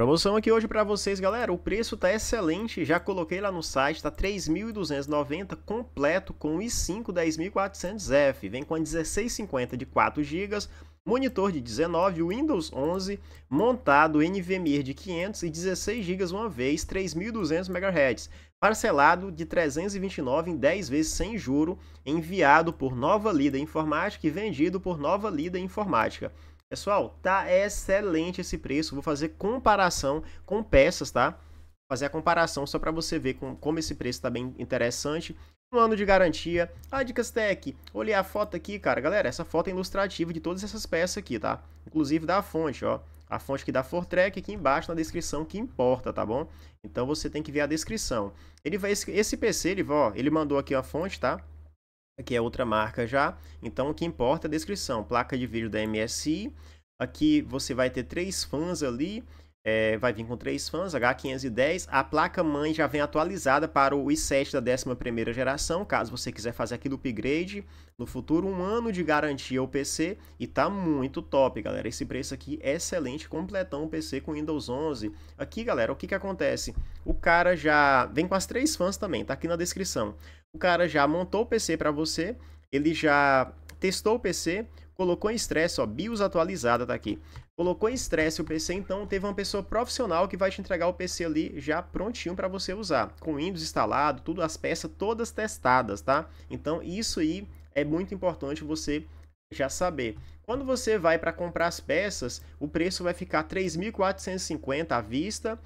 Promoção aqui hoje para vocês, galera. O preço tá excelente, já coloquei lá no site, tá 3.290 completo com i5 10400F. Vem com a 1650 de 4 GB, monitor de 19, Windows 11, montado NVMe de 500 e 16 GB uma vez, 3.200 MHz. Parcelado de 329 em 10 vezes sem juro, enviado por Nova Lida Informática e vendido por Nova Lida Informática. Pessoal, tá excelente esse preço. Vou fazer comparação com peças, tá? Fazer a comparação só para você ver com, como esse preço tá bem interessante. Um ano de garantia. Ah, Dicas Tech, olhei a foto aqui, cara. Galera, essa foto é ilustrativa de todas essas peças aqui, tá? Inclusive da fonte, ó. A fonte que dá Fortrek aqui embaixo na descrição que importa, tá bom? Então você tem que ver a descrição. Ele vai esse PC, ele, ó, ele mandou aqui a fonte, tá? Aqui é outra marca já. Então, o que importa é a descrição. Placa de vídeo da MSI. Aqui você vai ter três fãs ali é, vai vir com três fãs, H510. A placa-mãe já vem atualizada para o i7 da 11 geração, caso você quiser fazer aquele upgrade. No futuro, um ano de garantia ao PC e tá muito top, galera. Esse preço aqui é excelente, completão o PC com Windows 11. Aqui, galera, o que que acontece? O cara já vem com as três fãs também, tá aqui na descrição. O cara já montou o PC para você, ele já testou o PC, colocou em estresse, ó, BIOS atualizada tá aqui. Colocou em estresse o PC, então teve uma pessoa profissional que vai te entregar o PC ali já prontinho para você usar, com Windows instalado, tudo as peças todas testadas, tá? Então isso aí é muito importante você já saber. Quando você vai para comprar as peças, o preço vai ficar 3.450 à vista,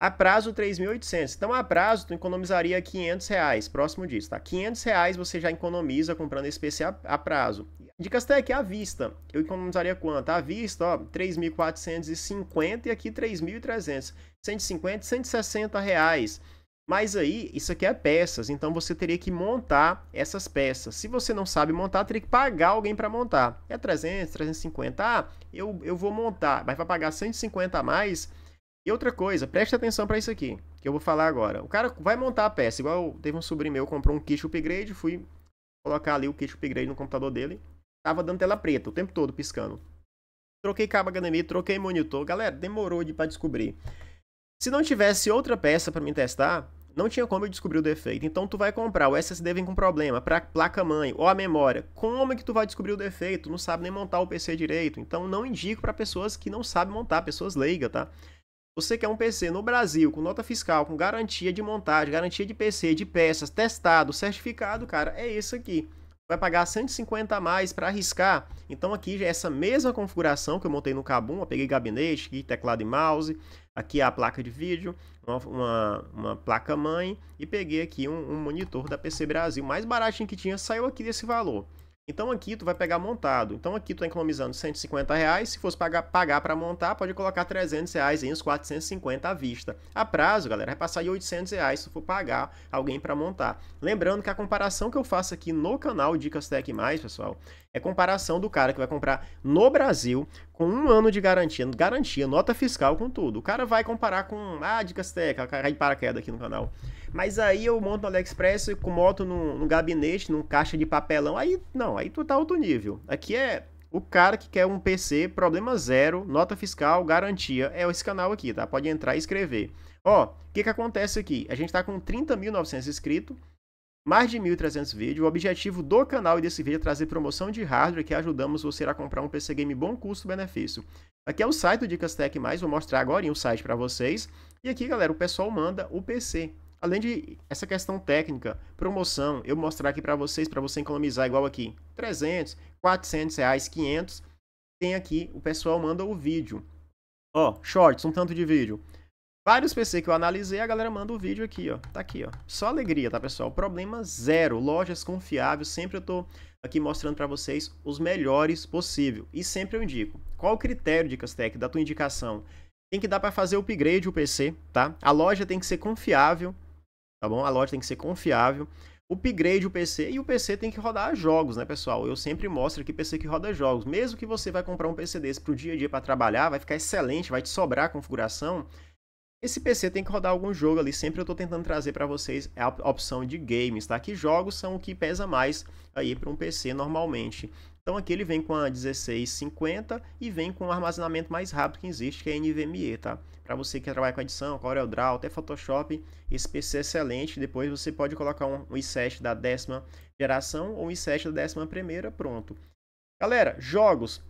a prazo 3.800. Então, a prazo, tu economizaria 500 reais, próximo disso, tá? 500 reais você já economiza comprando esse PC a, a prazo. De Castec, à vista, eu economizaria quanto? À vista, ó, 3.450 e aqui 3.300. 150, 160 reais. Mas aí, isso aqui é peças, então você teria que montar essas peças. Se você não sabe montar, teria que pagar alguém para montar. É 300, 350, ah, eu, eu vou montar, mas vai pagar 150 a mais. E outra coisa, preste atenção para isso aqui, que eu vou falar agora. O cara vai montar a peça, igual teve um sobrinho meu, comprou um kit upgrade, fui colocar ali o kit upgrade no computador dele. Tava dando tela preta o tempo todo piscando. Troquei cabo HDMI, troquei monitor. Galera, demorou de para descobrir. Se não tivesse outra peça para me testar, não tinha como eu descobrir o defeito. Então tu vai comprar, o SSD vem com problema, pra placa mãe ou a memória. Como é que tu vai descobrir o defeito? Tu não sabe nem montar o PC direito. Então não indico para pessoas que não sabem montar, pessoas leigas, tá? Você quer é um PC no Brasil, com nota fiscal, com garantia de montagem, garantia de PC, de peças, testado, certificado, cara, é isso aqui vai pagar 150 a mais para arriscar. Então aqui já é essa mesma configuração que eu montei no Kabum, eu peguei gabinete, aqui, teclado e mouse, aqui a placa de vídeo, uma, uma, uma placa mãe e peguei aqui um, um, monitor da PC Brasil mais baratinho que tinha, saiu aqui desse valor. Então aqui tu vai pegar montado. Então aqui tu tá economizando 150 reais. Se fosse pagar pagar para montar, pode colocar 300 reais em uns 450 à vista. A prazo, galera, vai passar de 800 reais se for pagar alguém para montar. Lembrando que a comparação que eu faço aqui no canal Dicas Tech Mais, pessoal, é comparação do cara que vai comprar no Brasil com um ano de garantia, garantia, nota fiscal com tudo. O cara vai comparar com, ah, dicas técnicas, cai de paraquedas aqui no canal. Mas aí eu monto no AliExpress com moto num, gabinete, num caixa de papelão, aí não, aí tu tá outro nível. Aqui é o cara que quer um PC, problema zero, nota fiscal, garantia, é esse canal aqui, tá? Pode entrar e escrever. Ó, o que que acontece aqui? A gente tá com 30.900 inscritos, mais de 1.300 vídeos. O objetivo do canal e desse vídeo é trazer promoção de hardware que ajudamos você a comprar um PC Game bom custo-benefício. Aqui é o site do Dicas Tech Mais, vou mostrar agora o site para vocês. E aqui, galera, o pessoal manda o PC. Além de essa questão técnica, promoção, eu mostrar aqui para vocês, para você economizar igual aqui, 300, 400 reais, 500. Tem aqui, o pessoal manda o vídeo. Ó, shorts, um tanto de vídeo. Vários PC que eu analisei, a galera manda o um vídeo aqui, ó. Tá aqui, ó. Só alegria, tá, pessoal? Problema zero. Lojas confiáveis. Sempre eu tô aqui mostrando para vocês os melhores possível. E sempre eu indico. Qual o critério, Dicas Tech, da tua indicação? Tem que dar para fazer o upgrade o PC, tá? A loja tem que ser confiável, tá bom? A loja tem que ser confiável. O upgrade o PC e o PC tem que rodar jogos, né, pessoal? Eu sempre mostro aqui PC que roda jogos. Mesmo que você vai comprar um PC desse pro dia a dia para trabalhar, vai ficar excelente, vai te sobrar a configuração esse PC tem que rodar algum jogo ali, sempre eu estou tentando trazer para vocês a opção de games, tá? Que jogos são o que pesa mais aí para um PC normalmente. Então aqui ele vem com a 1650 e vem com o armazenamento mais rápido que existe, que é NVMe, tá? Para você que trabalha com edição, Corel Draw, até Photoshop, esse PC é excelente. Depois você pode colocar um i7 da décima geração ou um i7 da décima primeira, pronto. Galera, jogos.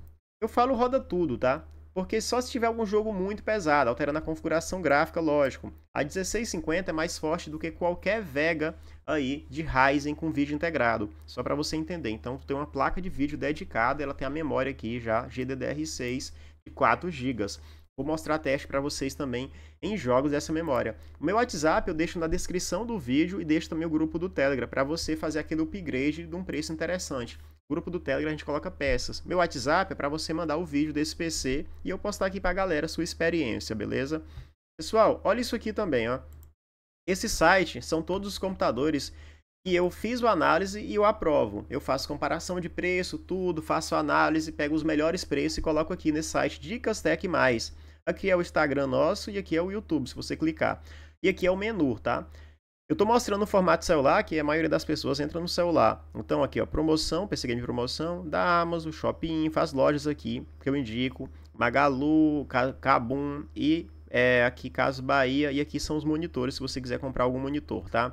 Eu falo roda tudo, tá? porque só se tiver algum jogo muito pesado, alterando a configuração gráfica, lógico. A 1650 é mais forte do que qualquer Vega aí de Ryzen com vídeo integrado, só para você entender. Então tem uma placa de vídeo dedicada, ela tem a memória aqui já GDDR6 de 4 GB. Vou mostrar teste para vocês também em jogos dessa memória. O meu WhatsApp eu deixo na descrição do vídeo e deixo também o grupo do Telegram para você fazer aquele upgrade de um preço interessante. Grupo do Telegram a gente coloca peças. Meu WhatsApp é para você mandar o vídeo desse PC e eu postar aqui para a galera sua experiência, beleza? Pessoal, olha isso aqui também, ó. Esse site são todos os computadores que eu fiz o análise e eu aprovo. Eu faço comparação de preço, tudo, faço análise, pego os melhores preços e coloco aqui nesse site Dicas Tech Mais. Aqui é o Instagram nosso e aqui é o YouTube, se você clicar. E aqui é o menu, tá? Eu estou mostrando o formato celular, que a maioria das pessoas entra no celular. Então aqui, ó, promoção, PC Game Promoção, da Amazon, Shopping, faz lojas aqui, que eu indico, Magalu, Kabum e é, aqui Caso Bahia. E aqui são os monitores, se você quiser comprar algum monitor, tá?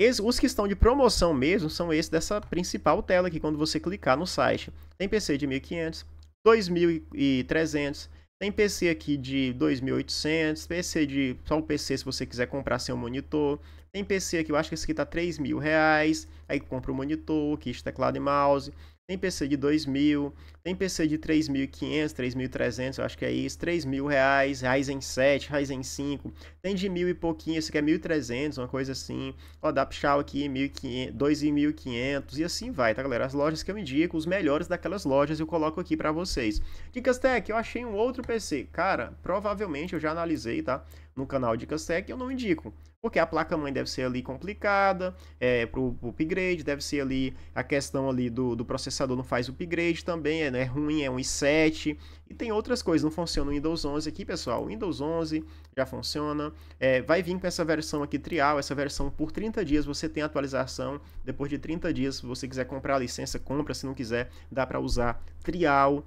Esse, os que estão de promoção mesmo são esses dessa principal tela aqui, quando você clicar no site. Tem PC de 1.500, 2.300, tem PC aqui de 2800, PC de só o PC se você quiser comprar seu monitor. Tem PC aqui, eu acho que esse aqui tá 3 mil reais, aí compra o monitor, kit, teclado e mouse. Tem PC de 2.000, tem PC de 3.500, 3.300, eu acho que é isso, 3.000 reais, Ryzen 7, Ryzen 5, tem de mil e pouquinho, esse aqui é 1.300, uma coisa assim, ó, da Pichau aqui, 2.500 e assim vai, tá galera? As lojas que eu indico, os melhores daquelas lojas eu coloco aqui pra vocês. Dicas Tech, eu achei um outro PC, cara, provavelmente eu já analisei, tá? no canal Dicas Tech, eu não indico. Porque a placa-mãe deve ser ali complicada, é, para o upgrade, deve ser ali a questão ali do, do processador não faz upgrade também, é, né, é ruim, é um i7, e tem outras coisas, não funciona o Windows 11 aqui, pessoal. O Windows 11 já funciona, é, vai vir com essa versão aqui trial, essa versão por 30 dias você tem atualização, depois de 30 dias, se você quiser comprar a licença, compra, se não quiser, dá para usar trial,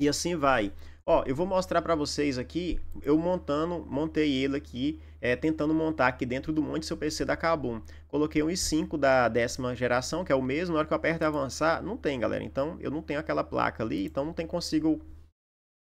e assim vai. Ó, eu vou mostrar para vocês aqui, eu montando, montei ele aqui, é, tentando montar aqui dentro do monte seu PC da Kabum. Coloquei um i5 da décima geração, que é o mesmo, na hora que eu aperto avançar, não tem, galera. Então, eu não tenho aquela placa ali, então não tem consigo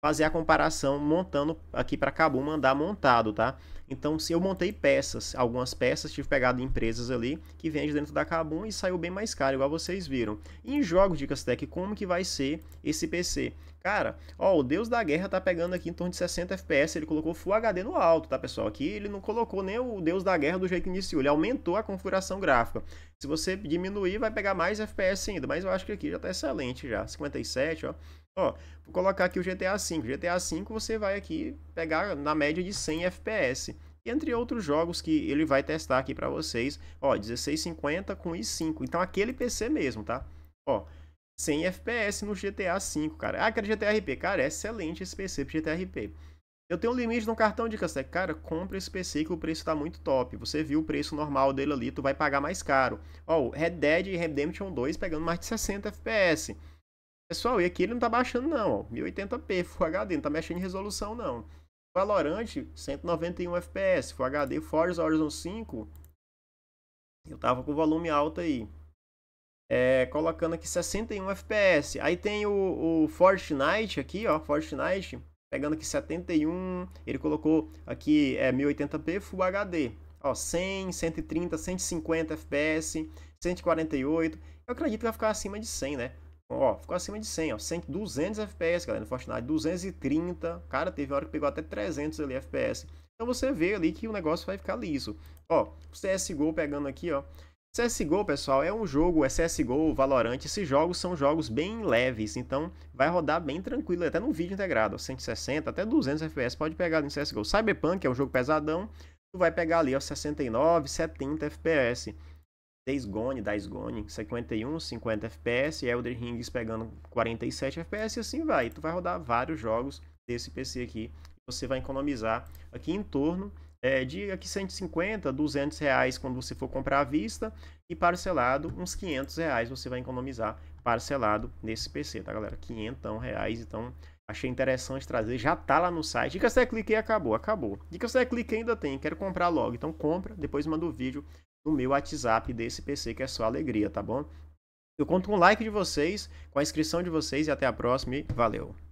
fazer a comparação montando aqui para Kabum, mandar montado, tá? Então, se eu montei peças, algumas peças, tive pegado empresas ali que vende dentro da Kabum e saiu bem mais caro, igual vocês viram. E em jogos Dicas Tech, como que vai ser esse PC? Cara, ó, o Deus da Guerra tá pegando aqui em torno de 60 FPS, ele colocou Full HD no alto, tá, pessoal? Aqui ele não colocou nem o Deus da Guerra do jeito que iniciou, ele aumentou a configuração gráfica. Se você diminuir, vai pegar mais FPS ainda, mas eu acho que aqui já tá excelente já, 57, ó. Ó, vou colocar aqui o GTA V. GTA V você vai aqui pegar na média de 100 FPS entre outros jogos que ele vai testar aqui para vocês. Ó, 1650 com i5. Então aquele PC mesmo, tá? Ó, 100 FPS no GTA V, cara. Ah, quero GTA RP. Cara, é excelente esse PC pro GTA RP. Eu tenho um limite no cartão de Castec. Cara, compra esse PC que o preço tá muito top. Você viu o preço normal dele ali, tu vai pagar mais caro. Ó, oh, Red Dead Redemption 2 pegando mais de 60 FPS. Pessoal, e aqui ele não tá baixando não, ó. 1080p, Full HD, não tá mexendo em resolução não. Valorant, 191 FPS, Full HD, Forza Horizon 5. Eu tava com o volume alto aí é, colocando aqui 61 FPS. Aí tem o, o, Fortnite aqui, ó, Fortnite, pegando aqui 71, ele colocou aqui é, 1080p Full HD. Ó, 100, 130, 150 FPS, 148. Eu acredito que vai ficar acima de 100, né? Ó, ficou acima de 100, ó, 100, 200 FPS, galera, no Fortnite, 230. Cara, teve hora que pegou até 300 ali FPS. Então você vê ali que o negócio vai ficar liso. Ó, o CSGO pegando aqui, ó, CSGO, pessoal, é um jogo, é CSGO, Valorant, esses jogos são jogos bem leves, então vai rodar bem tranquilo, até no vídeo integrado, 160 até 200 FPS pode pegar no CSGO. Cyberpunk é um jogo pesadão, tu vai pegar ali ó, 69, 70 FPS. Days Gone, Days Gone, 51, 50 FPS, Elder Rings pegando 47 FPS e assim vai. Tu vai rodar vários jogos desse PC aqui, você vai economizar aqui em torno é, de aqui 150, 200 reais quando você for comprar à vista e parcelado uns 500 reais você vai economizar parcelado nesse PC, tá galera? 500 reais, então achei interessante trazer, já tá lá no site. Dica você cliquei, acabou, acabou. Dica você cliquei, ainda tem, quero comprar logo, então compra, depois manda o um vídeo no meu WhatsApp desse PC que é só alegria, tá bom? Eu conto com o like de vocês, com a inscrição de vocês e até a próxima e valeu!